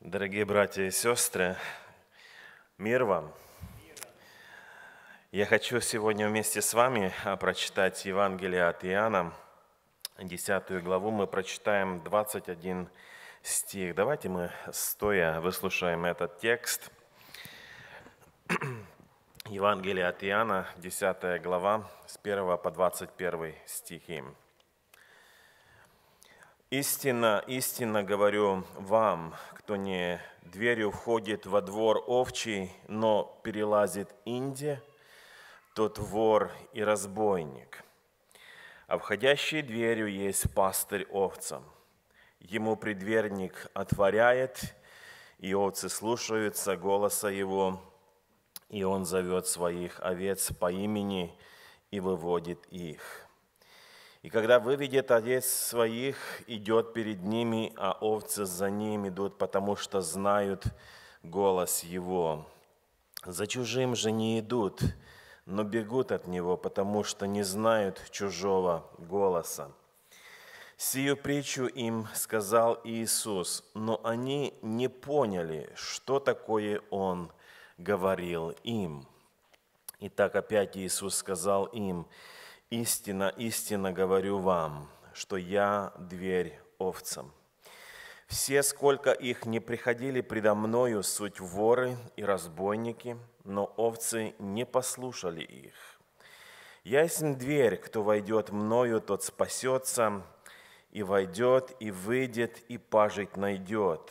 Дорогие братья и сестры, мир вам! Я хочу сегодня вместе с вами а, прочитать Евангелие от Иоанна, 10 главу. Мы прочитаем 21 стих. Давайте мы стоя выслушаем этот текст. Евангелие от Иоанна, 10 глава, с 1 по 21 стихи. «Истинно, истинно говорю вам, кто не дверью входит во двор овчий, но перелазит инде, тот вор и разбойник. А входящий дверью есть пастырь овцам. Ему предверник отворяет, и овцы слушаются голоса его, и он зовет своих овец по имени и выводит их». И когда выведет овец своих, идет перед ними, а овцы за ним идут, потому что знают голос его. За чужим же не идут, но бегут от него, потому что не знают чужого голоса. Сию притчу им сказал Иисус, но они не поняли, что такое Он говорил им. Итак, опять Иисус сказал им, Истина, истинно говорю вам, что я дверь овцам. Все, сколько их не приходили предо мною, суть воры и разбойники, но овцы не послушали их. Ясен дверь, кто войдет мною, тот спасется, и войдет, и выйдет, и пажить найдет.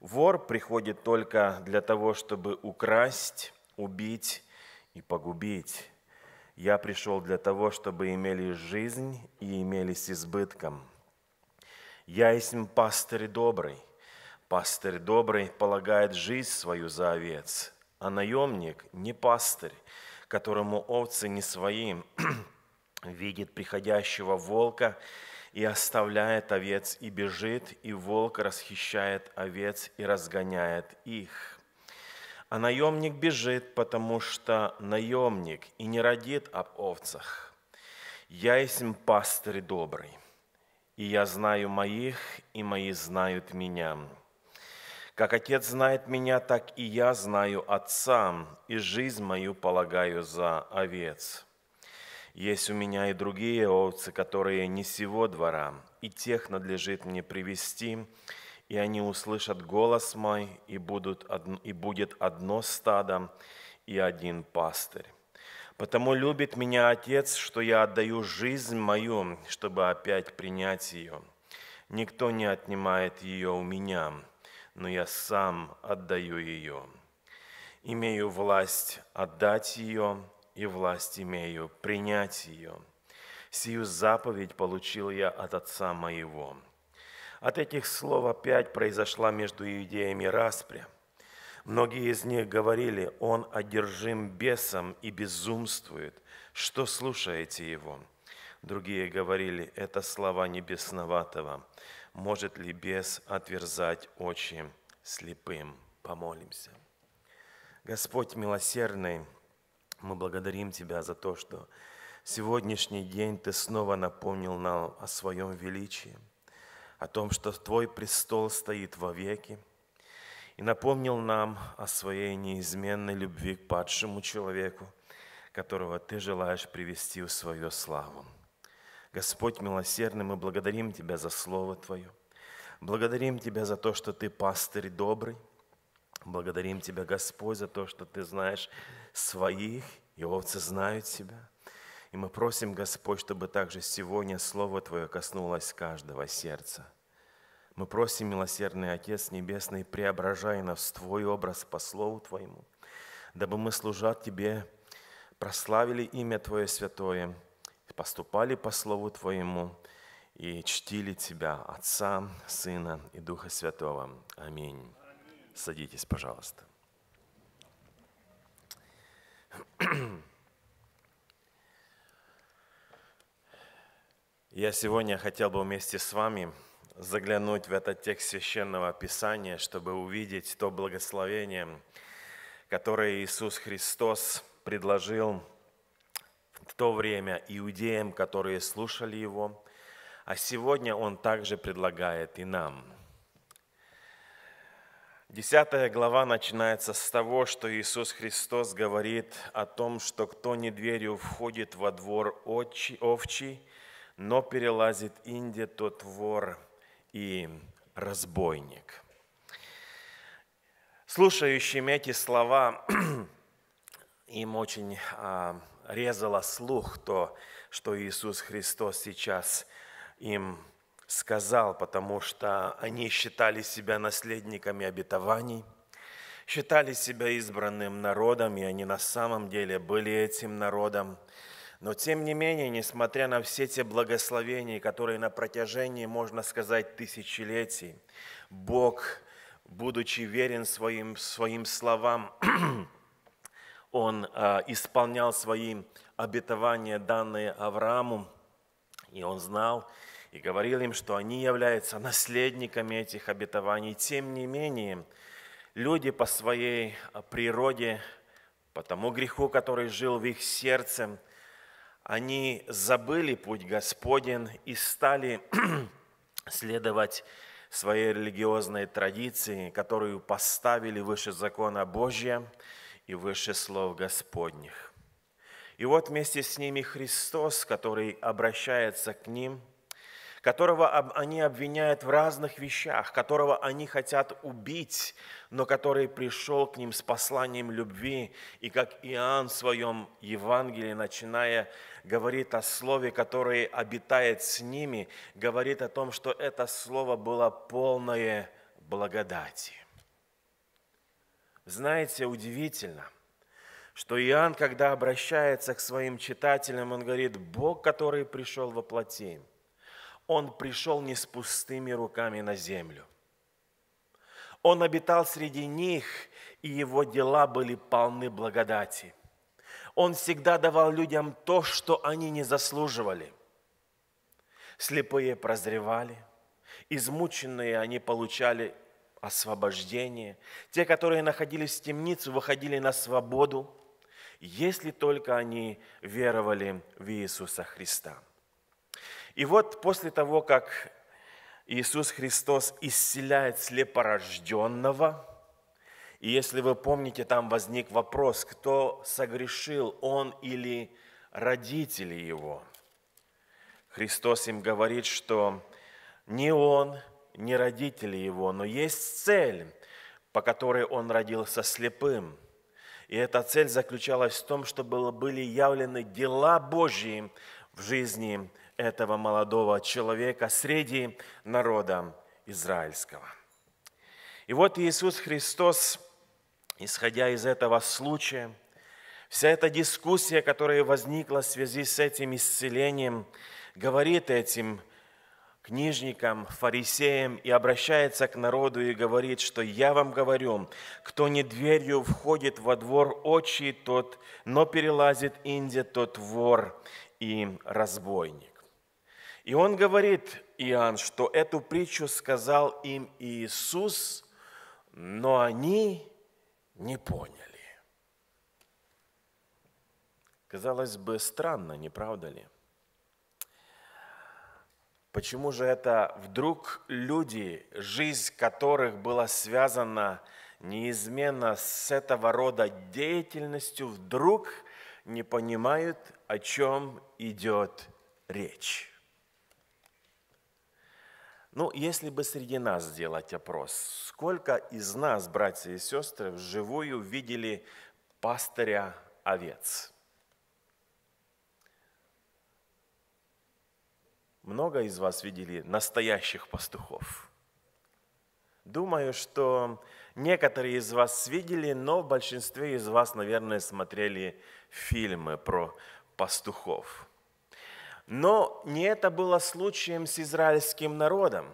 Вор приходит только для того, чтобы украсть, убить и погубить. Я пришел для того, чтобы имели жизнь и имели с избытком. Я есть пастырь добрый. Пастырь добрый полагает жизнь свою за овец, а наемник не пастырь, которому овцы не своим, видит приходящего волка и оставляет овец и бежит, и волк расхищает овец и разгоняет их. А наемник бежит, потому что наемник и не родит об овцах. Я есть пастырь добрый, и я знаю моих, и мои знают меня. Как отец знает меня, так и я знаю отца, и жизнь мою полагаю за овец. Есть у меня и другие овцы, которые не сего двора, и тех надлежит мне привести, и они услышат голос мой, и, будут, и будет одно стадо и один пастырь. Потому любит меня Отец, что я отдаю жизнь мою, чтобы опять принять ее. Никто не отнимает ее у меня, но я сам отдаю ее. Имею власть отдать ее, и власть имею принять ее. Сию заповедь получил я от Отца моего. От этих слов опять произошла между иудеями распря. Многие из них говорили, он одержим бесом и безумствует. Что слушаете его? Другие говорили, это слова небесноватого. Может ли бес отверзать очи слепым? Помолимся. Господь милосердный, мы благодарим Тебя за то, что сегодняшний день Ты снова напомнил нам о Своем величии – о том, что Твой престол стоит во веки, и напомнил нам о своей неизменной любви к падшему человеку, которого Ты желаешь привести в свою славу. Господь милосердный, мы благодарим Тебя за Слово Твое. Благодарим Тебя за то, что Ты пастырь добрый. Благодарим Тебя, Господь, за то, что Ты знаешь своих, и овцы знают Тебя. И мы просим, Господь, чтобы также сегодня Слово Твое коснулось каждого сердца. Мы просим, милосердный Отец Небесный, преображай нас в Твой образ по Слову Твоему, дабы мы, служа Тебе, прославили имя Твое святое, поступали по Слову Твоему и чтили Тебя, Отца, Сына и Духа Святого. Аминь. Аминь. Садитесь, пожалуйста. Я сегодня хотел бы вместе с вами заглянуть в этот текст священного Писания, чтобы увидеть то благословение, которое Иисус Христос предложил в то время иудеям, которые слушали Его, а сегодня Он также предлагает и нам. Десятая глава начинается с того, что Иисус Христос говорит о том, что кто не дверью входит во двор овчий, но перелазит Инде тот вор и разбойник. Слушающим эти слова им очень а, резало слух то, что Иисус Христос сейчас им сказал, потому что они считали себя наследниками обетований, считали себя избранным народом, и они на самом деле были этим народом – но тем не менее, несмотря на все те благословения, которые на протяжении, можно сказать, тысячелетий, Бог, будучи верен своим, своим словам, Он э, исполнял свои обетования, данные Аврааму, и Он знал и говорил им, что они являются наследниками этих обетований. Тем не менее, люди по своей а, природе, по тому греху, который жил в их сердце, они забыли путь Господен и стали следовать своей религиозной традиции, которую поставили выше закона Божия и выше слов Господних. И вот вместе с ними Христос, который обращается к ним – которого они обвиняют в разных вещах, которого они хотят убить, но который пришел к ним с посланием любви. И как Иоанн в своем Евангелии, начиная, говорит о слове, которое обитает с ними, говорит о том, что это слово было полное благодати. Знаете, удивительно, что Иоанн, когда обращается к своим читателям, он говорит, Бог, который пришел во плоти. Он пришел не с пустыми руками на землю. Он обитал среди них, и его дела были полны благодати. Он всегда давал людям то, что они не заслуживали. Слепые прозревали, измученные они получали освобождение. Те, которые находились в темнице, выходили на свободу, если только они веровали в Иисуса Христа. И вот после того, как Иисус Христос исцеляет слепорожденного, и если вы помните, там возник вопрос, кто согрешил, он или родители его. Христос им говорит, что не он, не родители его, но есть цель, по которой он родился слепым. И эта цель заключалась в том, чтобы были явлены дела Божьи в жизни этого молодого человека среди народа израильского. И вот Иисус Христос, исходя из этого случая, вся эта дискуссия, которая возникла в связи с этим исцелением, говорит этим книжникам, фарисеям и обращается к народу и говорит, что «Я вам говорю, кто не дверью входит во двор очи, тот, но перелазит инде, тот вор и разбойник». И он говорит, Иоанн, что эту притчу сказал им Иисус, но они не поняли. Казалось бы, странно, не правда ли? Почему же это вдруг люди, жизнь которых была связана неизменно с этого рода деятельностью, вдруг не понимают, о чем идет речь? Ну, если бы среди нас сделать опрос, сколько из нас, братья и сестры, вживую видели пастыря овец? Много из вас видели настоящих пастухов? Думаю, что некоторые из вас видели, но в большинстве из вас, наверное, смотрели фильмы про пастухов. Но не это было случаем с израильским народом.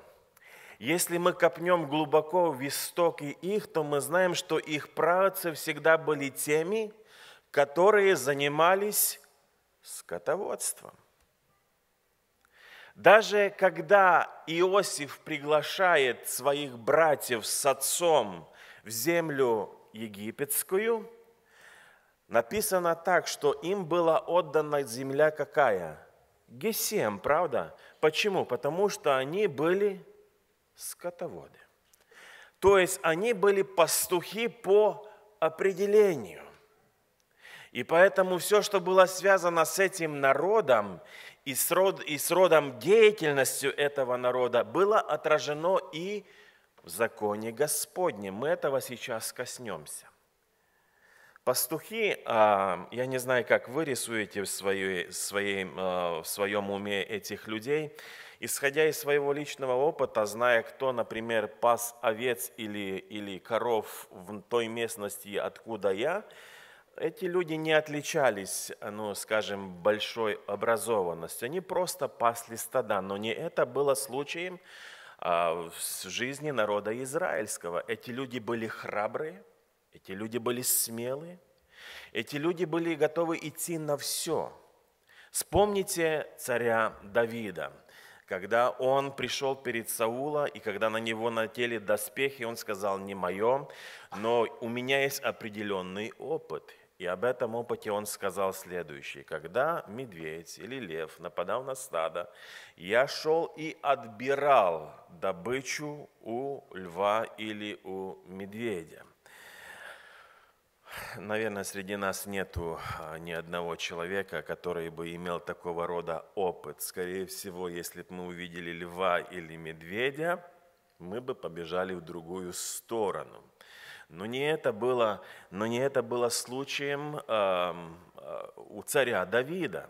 Если мы копнем глубоко в истоки их, то мы знаем, что их праотцы всегда были теми, которые занимались скотоводством. Даже когда Иосиф приглашает своих братьев с отцом в землю египетскую, написано так, что им была отдана земля какая? Гесем, правда? Почему? Потому что они были скотоводы. То есть они были пастухи по определению. И поэтому все, что было связано с этим народом и с, род, и с родом деятельностью этого народа, было отражено и в законе Господнем. Мы этого сейчас коснемся. Пастухи, я не знаю, как вы рисуете в, своей, своей, э, в своем уме этих людей, исходя из своего личного опыта, зная, кто, например, пас овец или, или коров в той местности, откуда я, эти люди не отличались, ну, скажем, большой образованностью. Они просто пасли стада, но не это было случаем а, в жизни народа израильского. Эти люди были храбрые, эти люди были смелые, эти люди были готовы идти на все. Вспомните царя Давида, когда он пришел перед Саула, и когда на него натели доспехи, он сказал, не мое, но у меня есть определенный опыт. И об этом опыте он сказал следующее. Когда медведь или лев нападал на стадо, я шел и отбирал добычу у льва или у медведя. Наверное, среди нас нету а, ни одного человека, который бы имел такого рода опыт. Скорее всего, если бы мы увидели льва или медведя, мы бы побежали в другую сторону. Но не это было, но не это было случаем э, у царя Давида.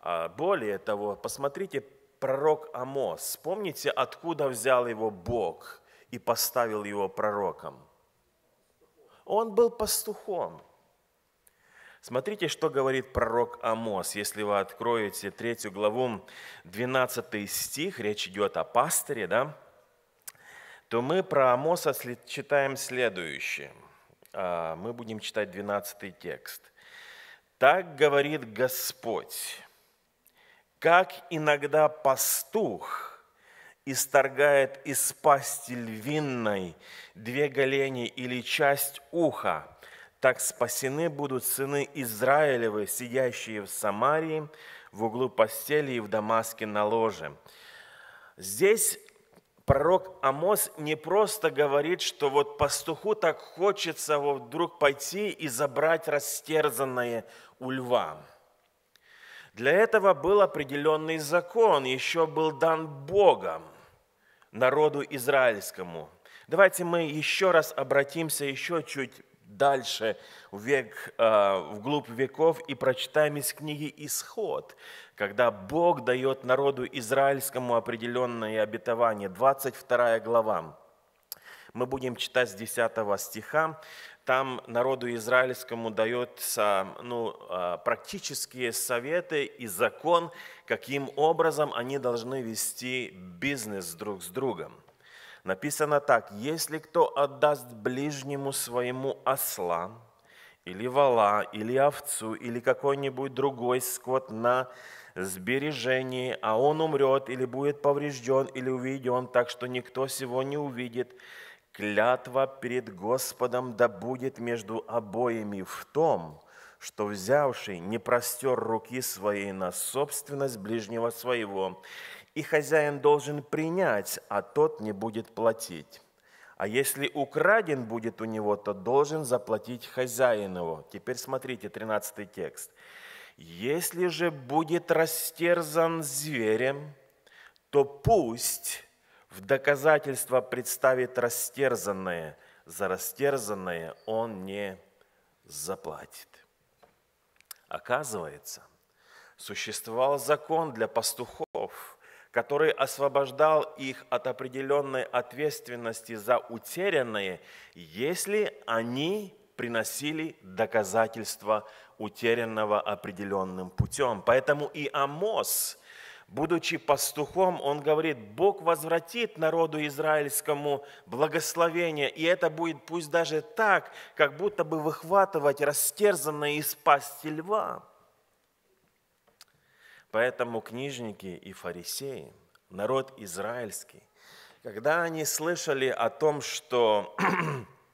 А, более того, посмотрите, пророк Амос, помните, откуда взял его Бог и поставил его пророком – он был пастухом. Смотрите, что говорит пророк Амос. Если вы откроете третью главу, 12 стих, речь идет о пастыре, да? то мы про Амоса читаем следующее. А, мы будем читать 12 текст. «Так говорит Господь, как иногда пастух – исторгает из пасти львинной две голени или часть уха, так спасены будут сыны Израилевы, сидящие в Самарии, в углу постели и в Дамаске на ложе». Здесь пророк Амос не просто говорит, что вот пастуху так хочется вот вдруг пойти и забрать растерзанное у льва. Для этого был определенный закон, еще был дан Богом народу израильскому. Давайте мы еще раз обратимся еще чуть дальше, в век, э, в веков, и прочитаем из книги «Исход», когда Бог дает народу израильскому определенное обетование, 22 глава. Мы будем читать с 10 стиха. Там народу израильскому даются ну, э, практические советы и закон – каким образом они должны вести бизнес друг с другом. Написано так, если кто отдаст ближнему своему осла, или вала, или овцу, или какой-нибудь другой скот на сбережении, а он умрет, или будет поврежден, или уведен, так что никто сего не увидит, клятва перед Господом да будет между обоими в том, что взявший не простер руки своей на собственность ближнего своего, и хозяин должен принять, а тот не будет платить. А если украден будет у него, то должен заплатить хозяин его. Теперь смотрите 13 текст. Если же будет растерзан зверем, то пусть в доказательство представит растерзанное, за растерзанное он не заплатит. Оказывается, существовал закон для пастухов, который освобождал их от определенной ответственности за утерянные, если они приносили доказательства утерянного определенным путем. Поэтому и Амос – будучи пастухом, он говорит, Бог возвратит народу израильскому благословение, и это будет пусть даже так, как будто бы выхватывать растерзанное из пасти льва. Поэтому книжники и фарисеи, народ израильский, когда они слышали о том, что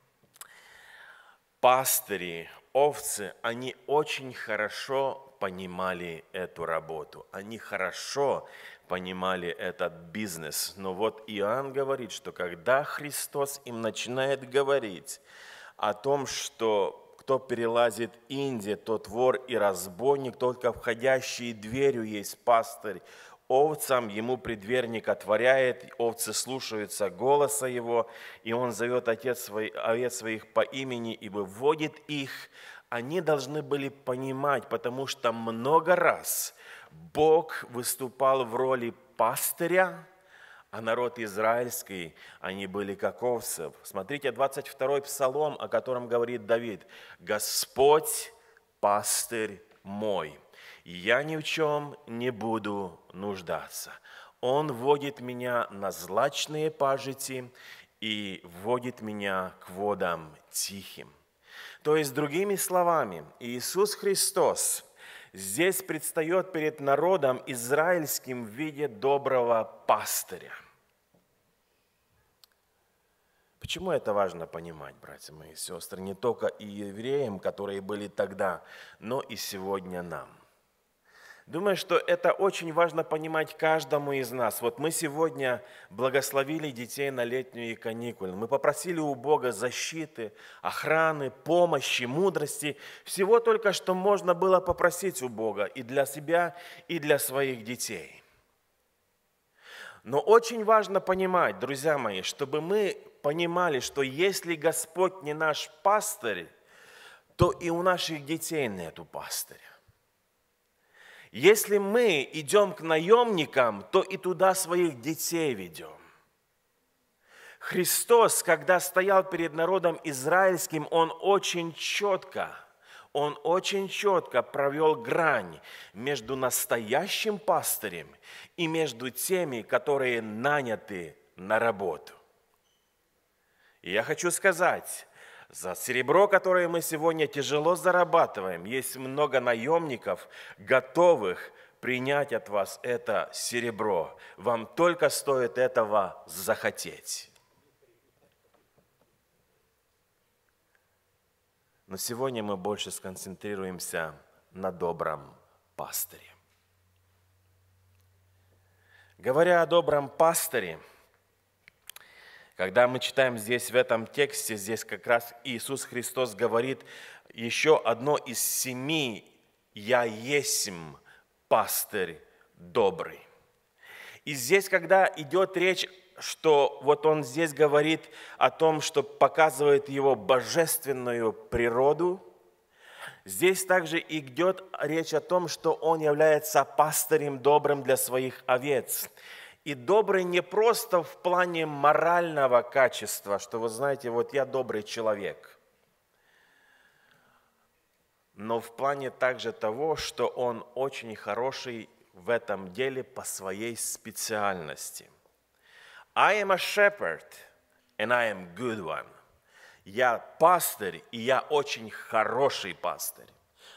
пастыри, овцы, они очень хорошо понимали эту работу, они хорошо понимали этот бизнес. Но вот Иоанн говорит, что когда Христос им начинает говорить о том, что кто перелазит Инде, тот вор и разбойник, только входящий дверью есть пастырь, овцам ему предверник отворяет, овцы слушаются голоса его, и он зовет отец свой, овец своих по имени и выводит их они должны были понимать, потому что много раз Бог выступал в роли пастыря, а народ израильский, они были как овцев. Смотрите, 22-й псалом, о котором говорит Давид. «Господь – пастырь мой, я ни в чем не буду нуждаться. Он водит меня на злачные пажити и водит меня к водам тихим». То есть, другими словами, Иисус Христос здесь предстает перед народом израильским в виде доброго пастыря. Почему это важно понимать, братья мои и сестры, не только и евреям, которые были тогда, но и сегодня нам? Думаю, что это очень важно понимать каждому из нас. Вот мы сегодня благословили детей на летние каникулы. Мы попросили у Бога защиты, охраны, помощи, мудрости. Всего только, что можно было попросить у Бога и для себя, и для своих детей. Но очень важно понимать, друзья мои, чтобы мы понимали, что если Господь не наш пастырь, то и у наших детей нету пастыря. Если мы идем к наемникам, то и туда своих детей ведем. Христос, когда стоял перед народом израильским, он очень четко, он очень четко провел грань между настоящим пастырем и между теми, которые наняты на работу. И я хочу сказать, за серебро, которое мы сегодня тяжело зарабатываем, есть много наемников, готовых принять от вас это серебро. Вам только стоит этого захотеть. Но сегодня мы больше сконцентрируемся на добром пастыре. Говоря о добром пастыре – когда мы читаем здесь в этом тексте, здесь как раз Иисус Христос говорит еще одно из семи «Я есмь пастырь добрый». И здесь, когда идет речь, что вот он здесь говорит о том, что показывает его божественную природу, здесь также идет речь о том, что он является пастырем добрым для своих овец – и добрый не просто в плане морального качества, что вы знаете, вот я добрый человек, но в плане также того, что он очень хороший в этом деле по своей специальности. I am a shepherd and I am good one. Я пастырь, и я очень хороший пастырь.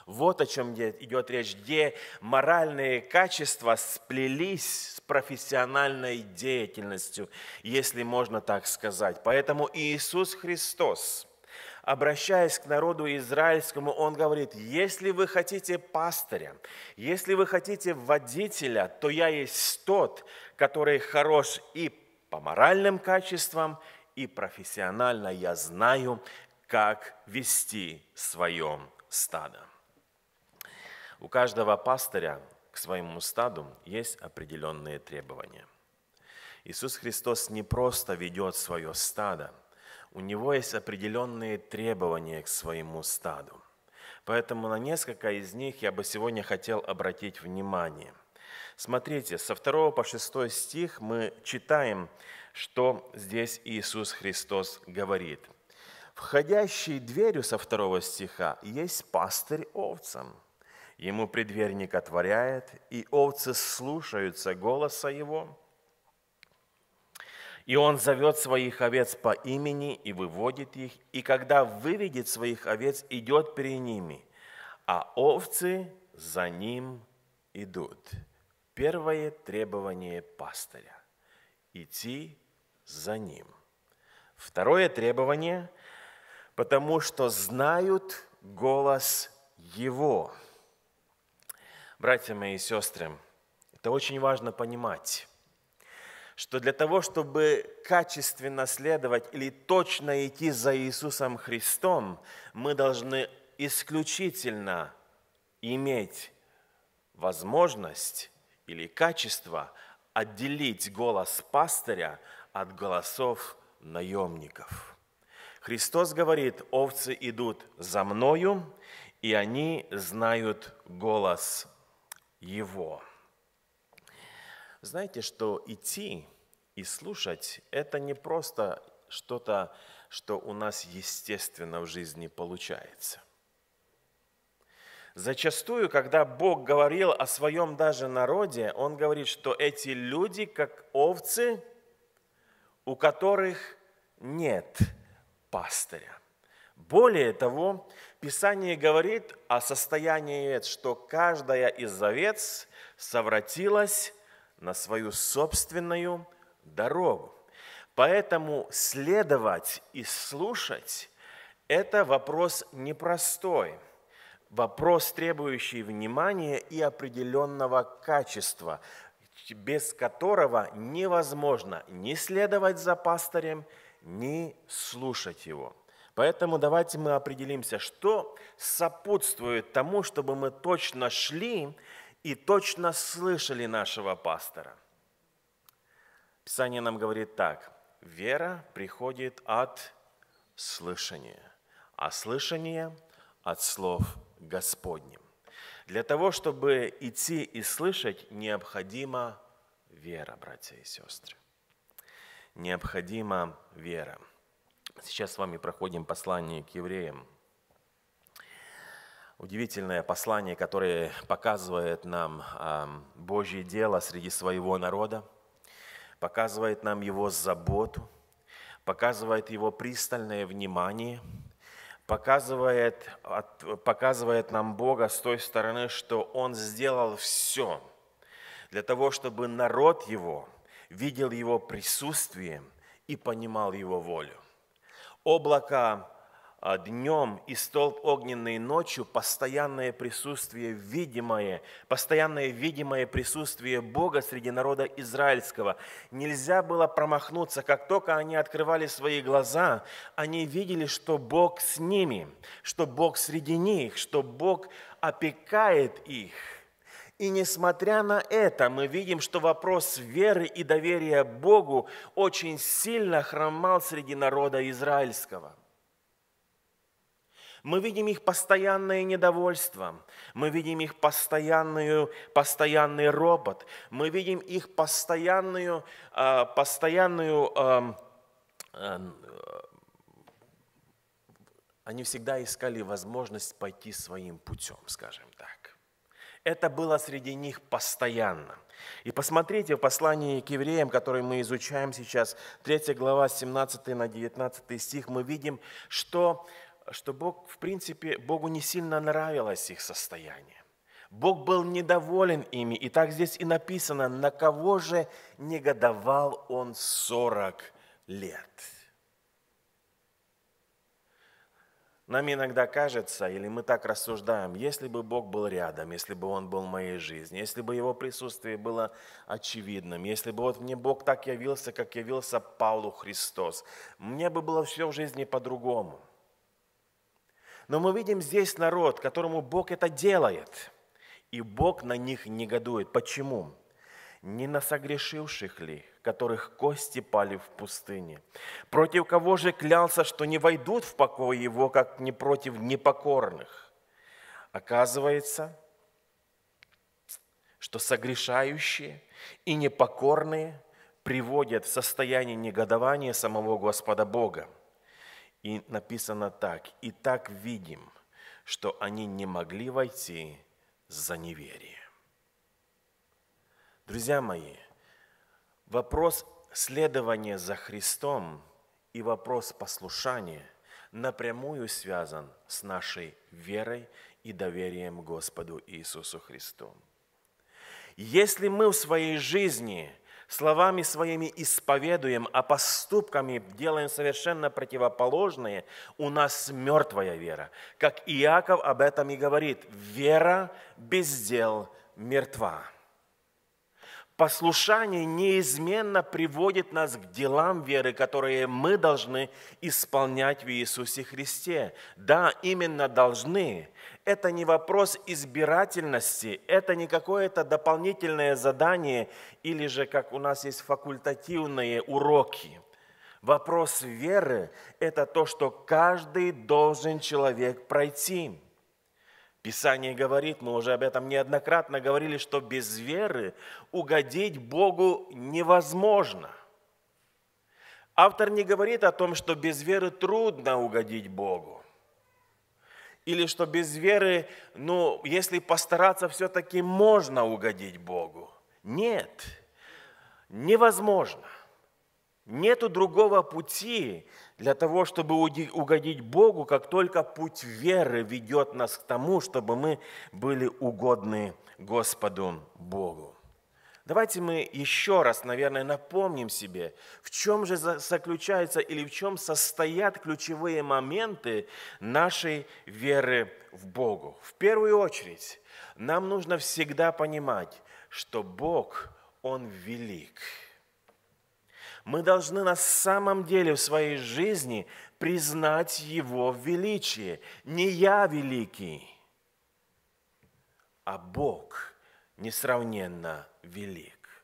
Вот о чем идет речь, где моральные качества сплелись с профессиональной деятельностью, если можно так сказать. Поэтому Иисус Христос, обращаясь к народу израильскому, он говорит, если вы хотите пастыря, если вы хотите водителя, то я есть тот, который хорош и по моральным качествам, и профессионально я знаю, как вести свое стадо. У каждого пастыря к своему стаду есть определенные требования. Иисус Христос не просто ведет свое стадо, у него есть определенные требования к своему стаду. Поэтому на несколько из них я бы сегодня хотел обратить внимание. Смотрите, со 2 по 6 стих мы читаем, что здесь Иисус Христос говорит. «Входящий дверью со второго стиха есть пастырь овцам – Ему предверник отворяет, и овцы слушаются голоса его. И он зовет своих овец по имени и выводит их, и когда выведет своих овец, идет перед ними, а овцы за ним идут. Первое требование пастыря – идти за ним. Второе требование – потому что знают голос его – Братья и сестры, это очень важно понимать, что для того, чтобы качественно следовать или точно идти за Иисусом Христом, мы должны исключительно иметь возможность или качество отделить голос пастыря от голосов наемников. Христос говорит, овцы идут за мною, и они знают голос его. Знаете, что идти и слушать – это не просто что-то, что у нас естественно в жизни получается. Зачастую, когда Бог говорил о своем даже народе, Он говорит, что эти люди как овцы, у которых нет пастыря. Более того, Писание говорит о состоянии овец, что каждая из овец совратилась на свою собственную дорогу. Поэтому следовать и слушать – это вопрос непростой, вопрос, требующий внимания и определенного качества, без которого невозможно ни следовать за пастырем, ни слушать его – Поэтому давайте мы определимся, что сопутствует тому, чтобы мы точно шли и точно слышали нашего пастора. Писание нам говорит так. Вера приходит от слышания, а слышание от слов Господним. Для того, чтобы идти и слышать, необходима вера, братья и сестры. Необходима вера. Сейчас с вами проходим послание к евреям. Удивительное послание, которое показывает нам а, Божье дело среди своего народа, показывает нам его заботу, показывает его пристальное внимание, показывает, показывает нам Бога с той стороны, что Он сделал все для того, чтобы народ Его видел Его присутствие и понимал Его волю облако а, днем и столб огненный ночью, постоянное присутствие видимое, постоянное видимое присутствие Бога среди народа израильского. Нельзя было промахнуться, как только они открывали свои глаза, они видели, что Бог с ними, что Бог среди них, что Бог опекает их – и несмотря на это, мы видим, что вопрос веры и доверия Богу очень сильно хромал среди народа израильского. Мы видим их постоянное недовольство, мы видим их постоянную, постоянный робот, мы видим их постоянную, а, постоянную а, а, они всегда искали возможность пойти своим путем, скажем так. Это было среди них постоянно. И посмотрите в послании к евреям, которое мы изучаем сейчас, 3 глава, 17 на 19 стих, мы видим, что, что Бог, в принципе, Богу не сильно нравилось их состояние. Бог был недоволен ими. И так здесь и написано, на кого же негодовал он сорок лет. Нам иногда кажется, или мы так рассуждаем, если бы Бог был рядом, если бы Он был в моей жизни, если бы Его присутствие было очевидным, если бы вот мне Бог так явился, как явился Павлу Христос, мне бы было все в жизни по-другому. Но мы видим здесь народ, которому Бог это делает, и Бог на них негодует. Почему? Не на согрешивших ли, которых кости пали в пустыне. Против кого же клялся, что не войдут в покой его, как не против непокорных? Оказывается, что согрешающие и непокорные приводят в состояние негодования самого Господа Бога. И написано так, «И так видим, что они не могли войти за неверие». Друзья мои, Вопрос следования за Христом и вопрос послушания напрямую связан с нашей верой и доверием Господу Иисусу Христу. Если мы в своей жизни словами своими исповедуем, а поступками делаем совершенно противоположные, у нас мертвая вера. Как Иаков об этом и говорит, вера без дел мертва. Послушание неизменно приводит нас к делам веры, которые мы должны исполнять в Иисусе Христе. Да, именно должны. Это не вопрос избирательности, это не какое-то дополнительное задание или же, как у нас есть факультативные уроки. Вопрос веры – это то, что каждый должен человек пройти. Писание говорит, мы уже об этом неоднократно говорили, что без веры угодить Богу невозможно. Автор не говорит о том, что без веры трудно угодить Богу. Или что без веры, ну, если постараться, все-таки можно угодить Богу. Нет, невозможно. Нету другого пути для того, чтобы угодить Богу, как только путь веры ведет нас к тому, чтобы мы были угодны Господу Богу. Давайте мы еще раз, наверное, напомним себе, в чем же заключаются или в чем состоят ключевые моменты нашей веры в Богу. В первую очередь, нам нужно всегда понимать, что Бог, Он велик – мы должны на самом деле в своей жизни признать Его величие. Не я великий, а Бог несравненно велик.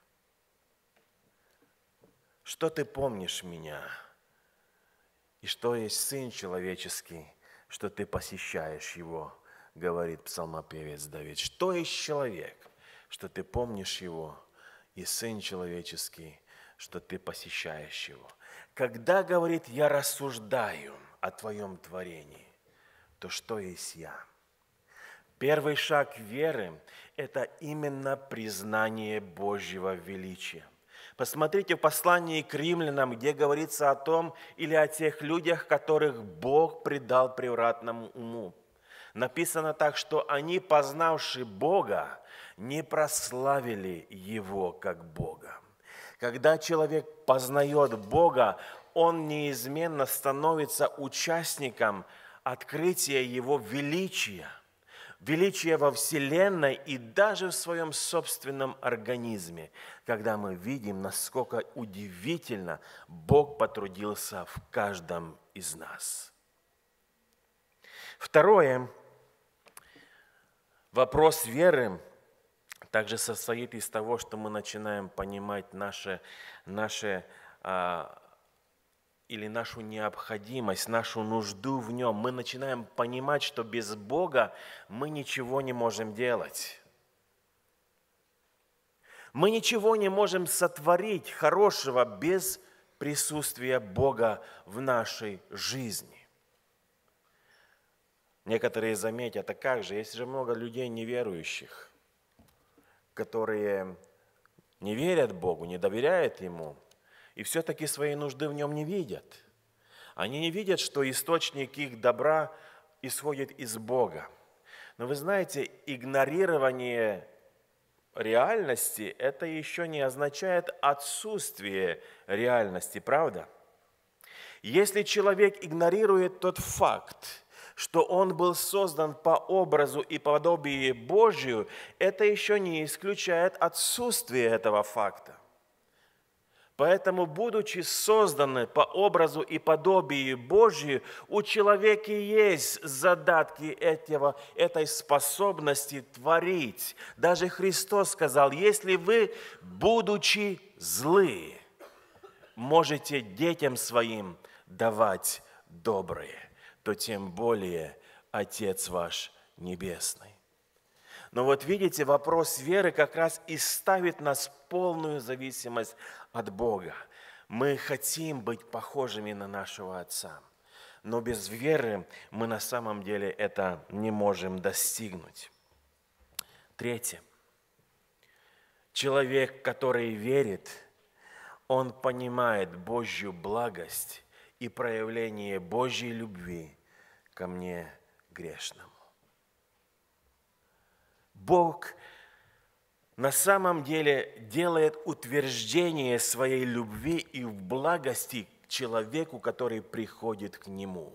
Что ты помнишь меня? И что есть Сын Человеческий, что ты посещаешь Его, говорит псалмопевец Давид. Что есть человек, что ты помнишь Его, и Сын Человеческий, что ты посещаешь его. Когда, говорит, я рассуждаю о твоем творении, то что есть я? Первый шаг веры – это именно признание Божьего величия. Посмотрите в послании к римлянам, где говорится о том или о тех людях, которых Бог предал превратному уму. Написано так, что они, познавши Бога, не прославили Его как Бога. Когда человек познает Бога, он неизменно становится участником открытия Его величия, величия во Вселенной и даже в своем собственном организме, когда мы видим, насколько удивительно Бог потрудился в каждом из нас. Второе. Вопрос веры также состоит из того, что мы начинаем понимать наше, наше а, или нашу необходимость, нашу нужду в нем. Мы начинаем понимать, что без Бога мы ничего не можем делать. Мы ничего не можем сотворить хорошего без присутствия Бога в нашей жизни. Некоторые заметят, а как же, есть же много людей неверующих которые не верят Богу, не доверяют Ему, и все-таки свои нужды в Нем не видят. Они не видят, что источник их добра исходит из Бога. Но вы знаете, игнорирование реальности – это еще не означает отсутствие реальности, правда? Если человек игнорирует тот факт, что он был создан по образу и подобию Божию, это еще не исключает отсутствие этого факта. Поэтому, будучи созданы по образу и подобию Божию, у человека есть задатки этого, этой способности творить. Даже Христос сказал, если вы, будучи злы, можете детям своим давать добрые то тем более Отец ваш Небесный. Но вот видите, вопрос веры как раз и ставит нас в полную зависимость от Бога. Мы хотим быть похожими на нашего Отца, но без веры мы на самом деле это не можем достигнуть. Третье. Человек, который верит, он понимает Божью благость и проявление Божьей любви ко мне грешному. Бог на самом деле делает утверждение своей любви и в благости человеку, который приходит к нему.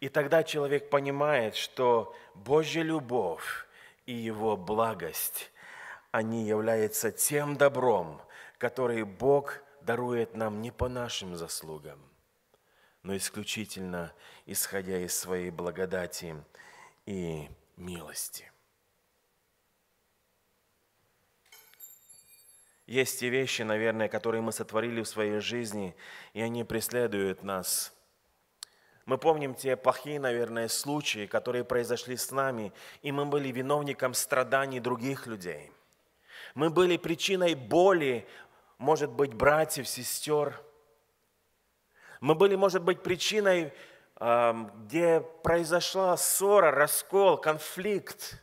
И тогда человек понимает, что Божья любовь и его благость, они являются тем добром, который Бог дарует нам не по нашим заслугам – но исключительно исходя из своей благодати и милости. Есть те вещи, наверное, которые мы сотворили в своей жизни, и они преследуют нас. Мы помним те плохие, наверное, случаи, которые произошли с нами, и мы были виновником страданий других людей. Мы были причиной боли, может быть, братьев, сестер – мы были, может быть, причиной, где произошла ссора, раскол, конфликт.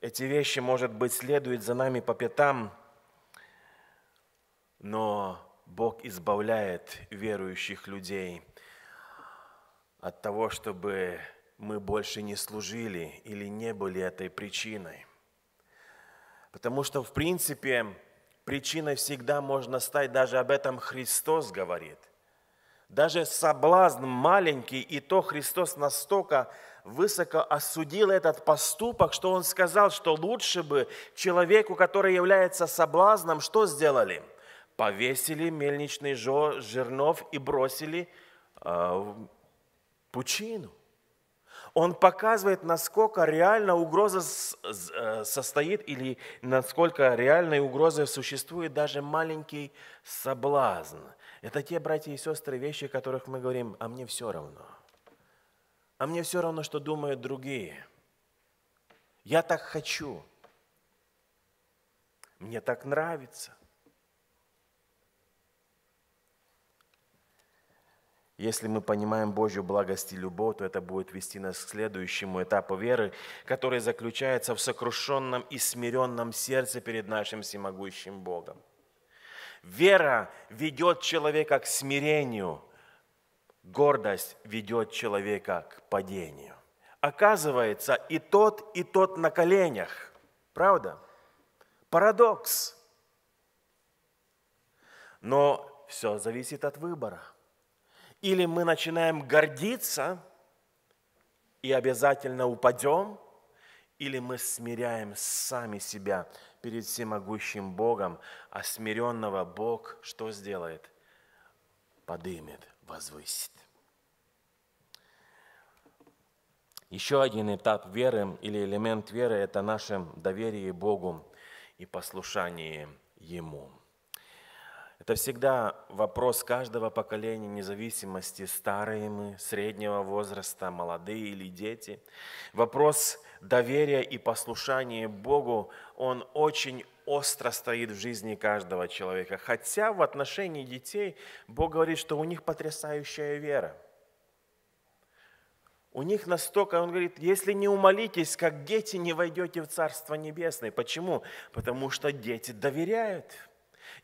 Эти вещи, может быть, следуют за нами по пятам, но Бог избавляет верующих людей от того, чтобы мы больше не служили или не были этой причиной. Потому что, в принципе, Причиной всегда можно стать, даже об этом Христос говорит. Даже соблазн маленький, и то Христос настолько высоко осудил этот поступок, что он сказал, что лучше бы человеку, который является соблазном, что сделали? Повесили мельничный жернов и бросили э, в пучину – он показывает, насколько реально угроза э, состоит или насколько реальной угрозой существует даже маленький соблазн. Это те, братья и сестры, вещи, о которых мы говорим, а мне все равно. А мне все равно, что думают другие. Я так хочу. Мне так нравится – Если мы понимаем Божью благость и любовь, то это будет вести нас к следующему этапу веры, который заключается в сокрушенном и смиренном сердце перед нашим всемогущим Богом. Вера ведет человека к смирению, гордость ведет человека к падению. Оказывается, и тот, и тот на коленях. Правда? Парадокс. Но все зависит от выбора – или мы начинаем гордиться и обязательно упадем, или мы смиряем сами себя перед всемогущим Богом, а смиренного Бог что сделает? Подымет, возвысит. Еще один этап веры или элемент веры – это наше доверие Богу и послушание Ему. Это всегда вопрос каждого поколения, независимости, старые мы, среднего возраста, молодые или дети. Вопрос доверия и послушания Богу, он очень остро стоит в жизни каждого человека. Хотя в отношении детей Бог говорит, что у них потрясающая вера. У них настолько, он говорит, если не умолитесь, как дети, не войдете в Царство Небесное. Почему? Потому что дети доверяют.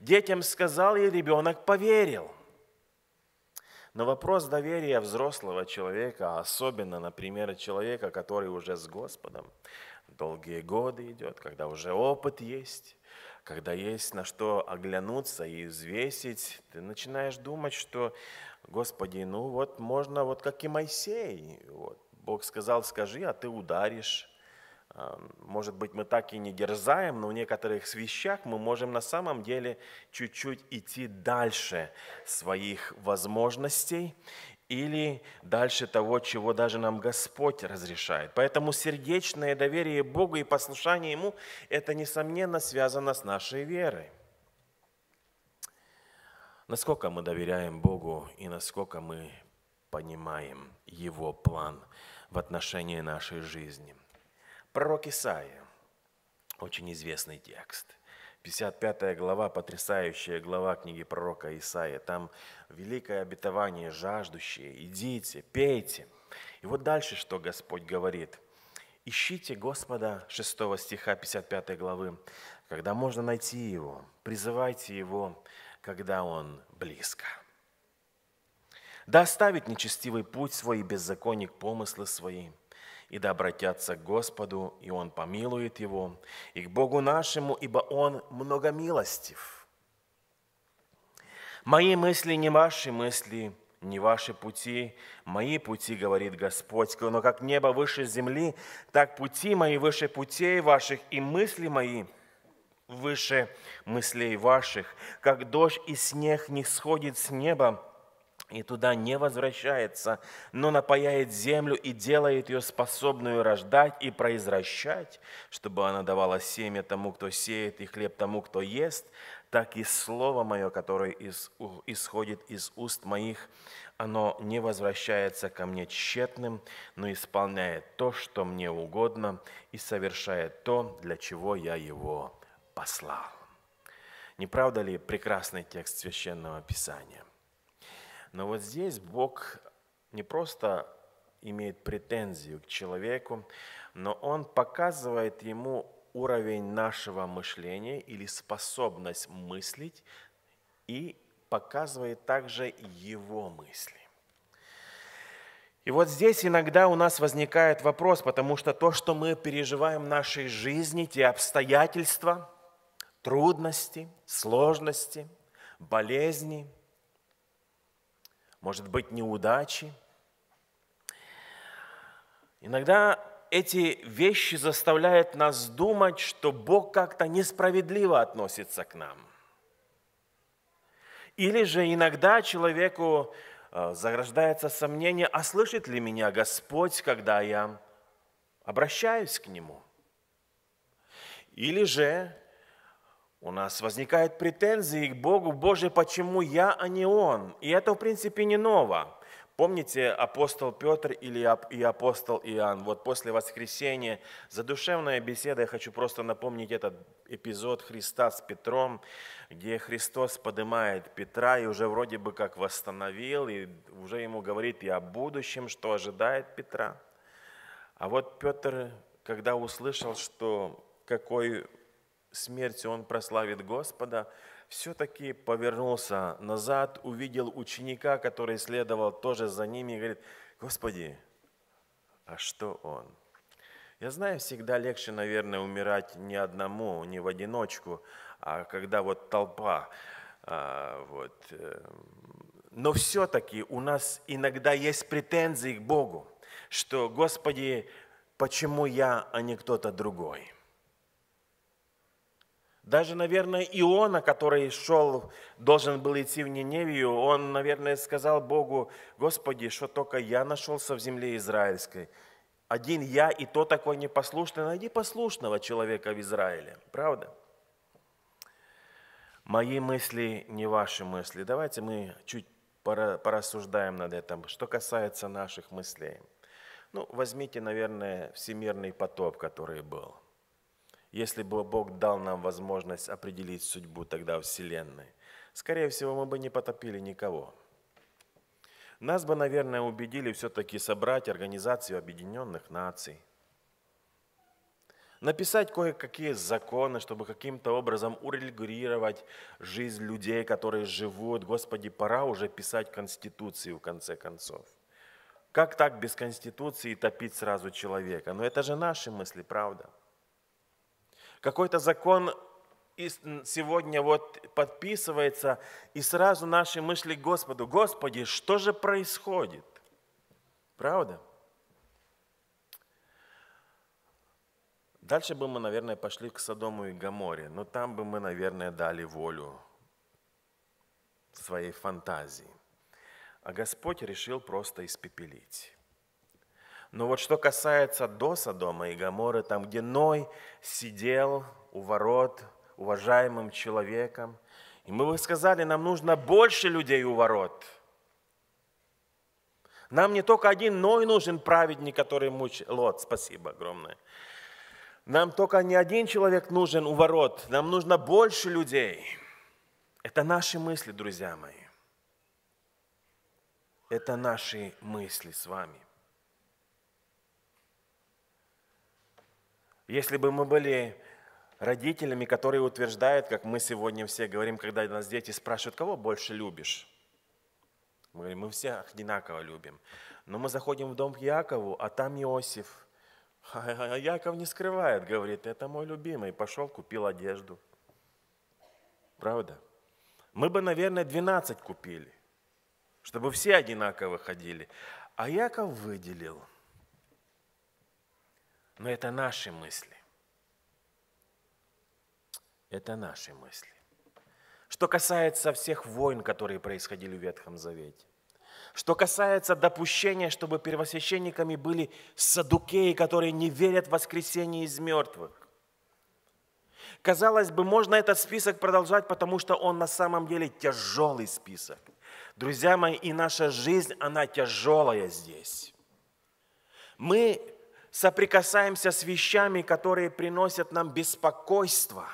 Детям сказал, и ребенок поверил. Но вопрос доверия взрослого человека, особенно, например, человека, который уже с Господом, долгие годы идет, когда уже опыт есть, когда есть на что оглянуться и взвесить, ты начинаешь думать, что, Господи, ну вот можно, вот как и Моисей, вот, Бог сказал, скажи, а ты ударишь. Эм, может быть, мы так и не дерзаем, но в некоторых вещах мы можем на самом деле чуть-чуть идти дальше своих возможностей или дальше того, чего даже нам Господь разрешает. Поэтому сердечное доверие Богу и послушание Ему – это, несомненно, связано с нашей верой. Насколько мы доверяем Богу и насколько мы понимаем Его план в отношении нашей жизни. Пророк Исаия, очень известный текст. 55 глава, потрясающая глава книги пророка Исаия. Там великое обетование, жаждущие, идите, пейте. И вот дальше, что Господь говорит. «Ищите Господа» 6 стиха 55 главы, когда можно найти Его, призывайте Его, когда Он близко. Да оставит нечестивый путь свой и беззаконник помыслы свои – и да обратятся к Господу, и Он помилует его, и к Богу нашему, ибо Он многомилостив. Мои мысли не ваши мысли, не ваши пути, мои пути, говорит Господь, но как небо выше земли, так пути мои выше путей ваших, и мысли мои выше мыслей ваших, как дождь и снег не сходит с неба, и туда не возвращается, но напаяет землю и делает ее способную рождать и произращать, чтобы она давала семя тому, кто сеет, и хлеб тому, кто ест, так и слово мое, которое исходит из уст моих, оно не возвращается ко мне тщетным, но исполняет то, что мне угодно, и совершает то, для чего я его послал. Не правда ли прекрасный текст священного писания? Но вот здесь Бог не просто имеет претензию к человеку, но Он показывает ему уровень нашего мышления или способность мыслить и показывает также его мысли. И вот здесь иногда у нас возникает вопрос, потому что то, что мы переживаем в нашей жизни, те обстоятельства, трудности, сложности, болезни – может быть, неудачи. Иногда эти вещи заставляют нас думать, что Бог как-то несправедливо относится к нам. Или же иногда человеку э, заграждается сомнение, а слышит ли меня Господь, когда я обращаюсь к Нему? Или же у нас возникают претензии к Богу, Боже, почему я, а не Он? И это, в принципе, не ново. Помните апостол Петр или и апостол Иоанн? Вот после воскресения задушевная беседа, я хочу просто напомнить этот эпизод Христа с Петром, где Христос поднимает Петра и уже вроде бы как восстановил, и уже ему говорит и о будущем, что ожидает Петра. А вот Петр, когда услышал, что какой Смерти он прославит Господа, все-таки повернулся назад, увидел ученика, который следовал тоже за ними, и говорит, Господи, а что он? Я знаю, всегда легче, наверное, умирать не одному, не в одиночку, а когда вот толпа. А, вот. Эм. Но все-таки у нас иногда есть претензии к Богу, что, Господи, почему я, а не кто-то другой? Даже, наверное, Иона, который шел, должен был идти в Ниневию, он, наверное, сказал Богу, «Господи, что только я нашелся в земле израильской. Один я и то такой непослушный. Найди послушного человека в Израиле». Правда? Мои мысли не ваши мысли. Давайте мы чуть порассуждаем над этим. Что касается наших мыслей. Ну, возьмите, наверное, всемирный потоп, который был если бы Бог дал нам возможность определить судьбу тогда Вселенной, скорее всего, мы бы не потопили никого. Нас бы, наверное, убедили все-таки собрать Организацию Объединенных Наций, написать кое-какие законы, чтобы каким-то образом урегулировать жизнь людей, которые живут. Господи, пора уже писать Конституцию в конце концов. Как так без Конституции топить сразу человека? Но это же наши мысли, правда? Какой-то закон сегодня вот подписывается, и сразу наши мысли к Господу. Господи, что же происходит? Правда? Дальше бы мы, наверное, пошли к Содому и Гаморе, но там бы мы, наверное, дали волю своей фантазии. А Господь решил просто испепелить. Но вот что касается до Содома и Гаморы, там, где Ной сидел у ворот уважаемым человеком, и мы бы сказали, нам нужно больше людей у ворот. Нам не только один Ной нужен праведник, который мучил. Лот, спасибо огромное. Нам только не один человек нужен у ворот, нам нужно больше людей. Это наши мысли, друзья мои. Это наши мысли с вами. Если бы мы были родителями, которые утверждают, как мы сегодня все говорим, когда нас дети спрашивают, кого больше любишь? Мы говорим, мы все одинаково любим. Но мы заходим в дом к Якову, а там Иосиф. А Яков не скрывает, говорит, это мой любимый. Пошел, купил одежду. Правда? Мы бы, наверное, 12 купили, чтобы все одинаково ходили. А Яков выделил – но это наши мысли. Это наши мысли. Что касается всех войн, которые происходили в Ветхом Завете. Что касается допущения, чтобы первосвященниками были садукеи, которые не верят в воскресение из мертвых. Казалось бы, можно этот список продолжать, потому что он на самом деле тяжелый список. Друзья мои, и наша жизнь, она тяжелая здесь. Мы соприкасаемся с вещами, которые приносят нам беспокойство.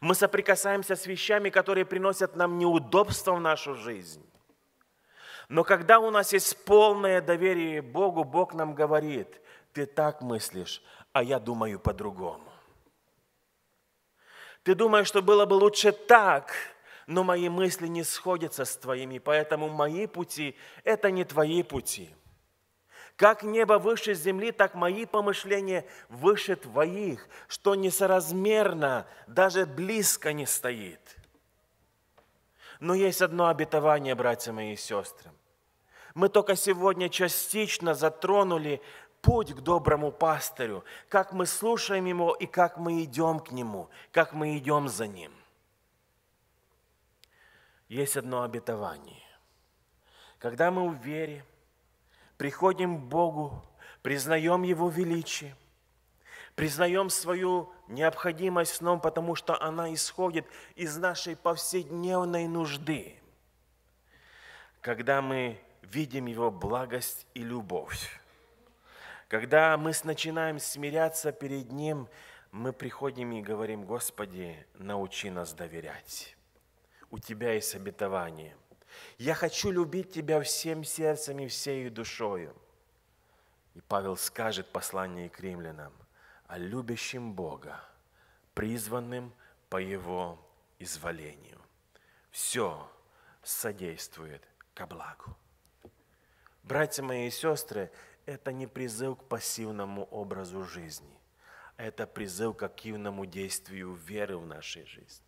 Мы соприкасаемся с вещами, которые приносят нам неудобства в нашу жизнь. Но когда у нас есть полное доверие Богу, Бог нам говорит, ты так мыслишь, а я думаю по-другому. Ты думаешь, что было бы лучше так, но мои мысли не сходятся с твоими, поэтому мои пути – это не твои пути – как небо выше земли, так мои помышления выше твоих, что несоразмерно, даже близко не стоит. Но есть одно обетование, братья мои и сестры. Мы только сегодня частично затронули путь к доброму пастырю, как мы слушаем его и как мы идем к нему, как мы идем за ним. Есть одно обетование. Когда мы в приходим к Богу, признаем Его величие, признаем свою необходимость сном, потому что она исходит из нашей повседневной нужды. Когда мы видим Его благость и любовь, когда мы начинаем смиряться перед Ним, мы приходим и говорим, Господи, научи нас доверять. У Тебя есть обетование – я хочу любить Тебя всем сердцем и всей душою. И Павел скажет послание к римлянам о любящем Бога, призванным по Его изволению. Все содействует ко благу. Братья мои и сестры, это не призыв к пассивному образу жизни, а это призыв к активному действию веры в нашей жизни.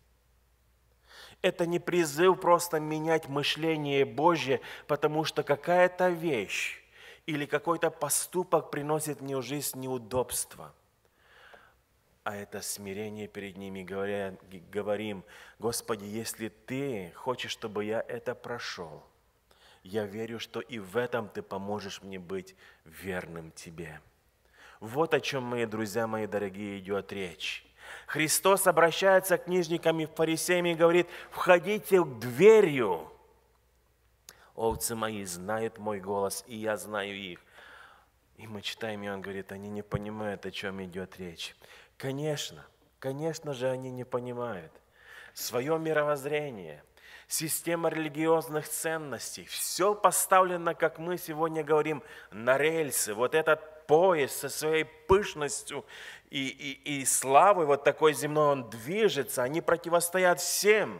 Это не призыв просто менять мышление Божье, потому что какая-то вещь или какой-то поступок приносит мне в жизнь неудобства. А это смирение перед ними, говоря, говорим, Господи, если Ты хочешь, чтобы я это прошел, я верю, что и в этом Ты поможешь мне быть верным Тебе. Вот о чем, мои друзья, мои дорогие, идет речь. Христос обращается к книжникам и фарисеям и говорит, «Входите к дверью, овцы мои знают мой голос, и я знаю их». И мы читаем, и он говорит, они не понимают, о чем идет речь. Конечно, конечно же, они не понимают. Свое мировоззрение – система религиозных ценностей. Все поставлено, как мы сегодня говорим, на рельсы. Вот этот поезд со своей пышностью и, и, и славы вот такой земной он движется, они противостоят всем.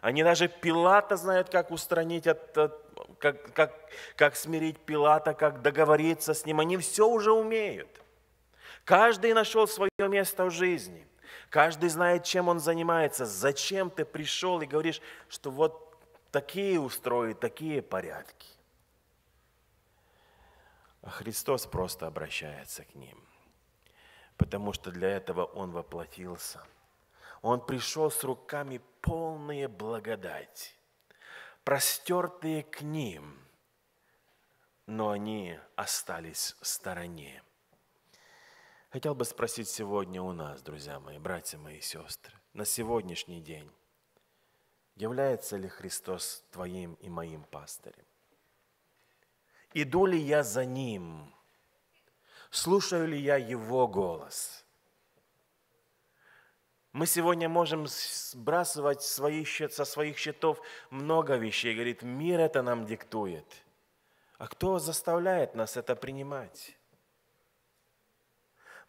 Они даже Пилата знают, как устранить, от, от, как, как, как смирить Пилата, как договориться с ним. Они все уже умеют. Каждый нашел свое место в жизни. Каждый знает, чем он занимается. Зачем ты пришел и говоришь, что вот такие устроят, такие порядки. А Христос просто обращается к ним потому что для этого Он воплотился. Он пришел с руками полные благодать, простертые к ним, но они остались в стороне. Хотел бы спросить сегодня у нас, друзья мои, братья мои и сестры, на сегодняшний день, является ли Христос твоим и моим пастырем? Иду ли я за Ним? слушаю ли я Его голос. Мы сегодня можем сбрасывать свои, со своих счетов много вещей. Говорит, мир это нам диктует. А кто заставляет нас это принимать?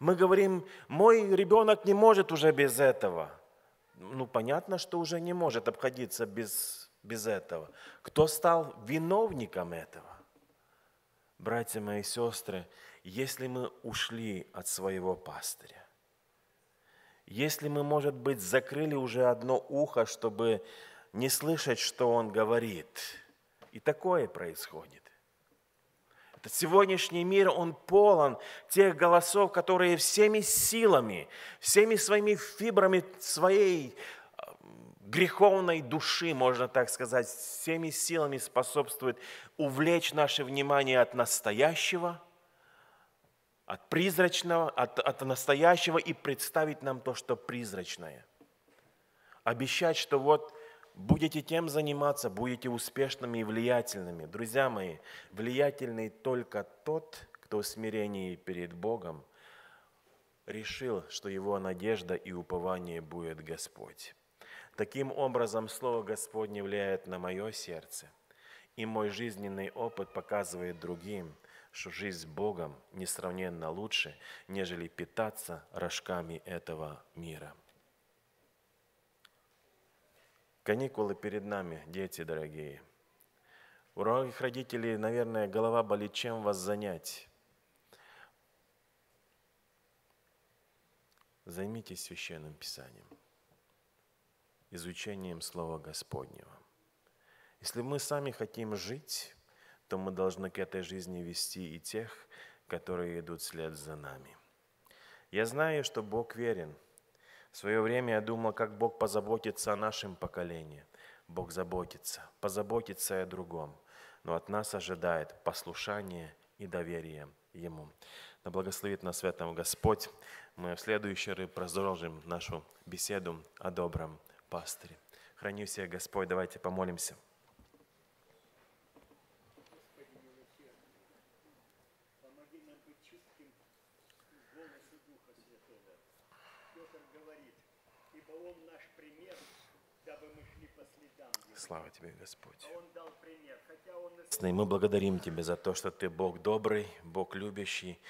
Мы говорим, мой ребенок не может уже без этого. Ну, понятно, что уже не может обходиться без, без этого. Кто стал виновником этого? Братья мои сестры, если мы ушли от своего пастыря, если мы, может быть, закрыли уже одно ухо, чтобы не слышать, что он говорит. И такое происходит. Этот сегодняшний мир, он полон тех голосов, которые всеми силами, всеми своими фибрами своей э, греховной души, можно так сказать, всеми силами способствует увлечь наше внимание от настоящего – от призрачного, от, от настоящего и представить нам то, что призрачное. Обещать, что вот будете тем заниматься, будете успешными и влиятельными. Друзья мои, влиятельный только тот, кто в смирении перед Богом решил, что его надежда и упование будет Господь. Таким образом, Слово Господне влияет на мое сердце, и мой жизненный опыт показывает другим – что жизнь с Богом несравненно лучше, нежели питаться рожками этого мира. Каникулы перед нами, дети дорогие. У многих родителей, наверное, голова болит, чем вас занять. Займитесь священным писанием, изучением Слова Господнего. Если мы сами хотим жить, то мы должны к этой жизни вести и тех, которые идут вслед за нами. Я знаю, что Бог верен. В свое время я думал, как Бог позаботится о нашем поколении. Бог заботится, позаботится и о другом, но от нас ожидает послушание и доверие Ему. Да благословит нас в Господь. Мы в следующий раз продолжим нашу беседу о добром пастыре. Храни всех, Господь, давайте помолимся. Слава Тебе, Господь. мы благодарим Тебя за то, что Ты Бог добрый, Бог любящий,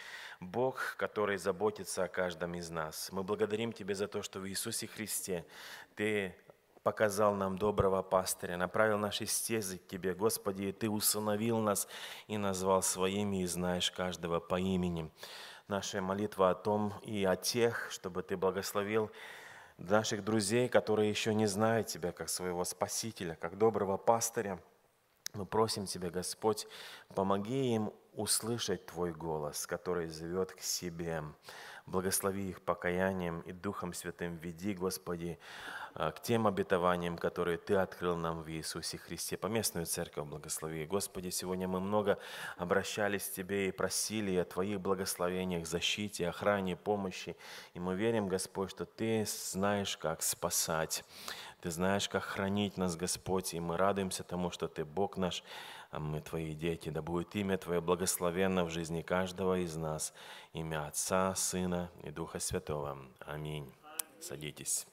Бог, который заботится о каждом из нас. Мы благодарим Тебя за то, что в Иисусе Христе Ты показал нам доброго пастыря, направил наши стезы к Тебе, Господи, и Ты усыновил нас и назвал своими, и знаешь каждого по имени. Наша молитва о том и о тех, чтобы Ты благословил наших друзей, которые еще не знают Тебя как своего Спасителя, как доброго пастыря. Мы просим Тебя, Господь, помоги им услышать Твой голос, который зовет к себе. Благослови их покаянием и Духом Святым веди, Господи, а, к тем обетованиям, которые Ты открыл нам в Иисусе Христе. Поместную церковь благослови. Господи, сегодня мы много обращались к Тебе и просили о Твоих благословениях, защите, охране, помощи. И мы верим, Господь, что Ты знаешь, как спасать. Ты знаешь, как хранить нас, Господь, и мы радуемся тому, что Ты Бог наш, а мы Твои дети, да будет имя Твое благословенно в жизни каждого из нас, имя Отца, Сына и Духа Святого. Аминь. Садитесь.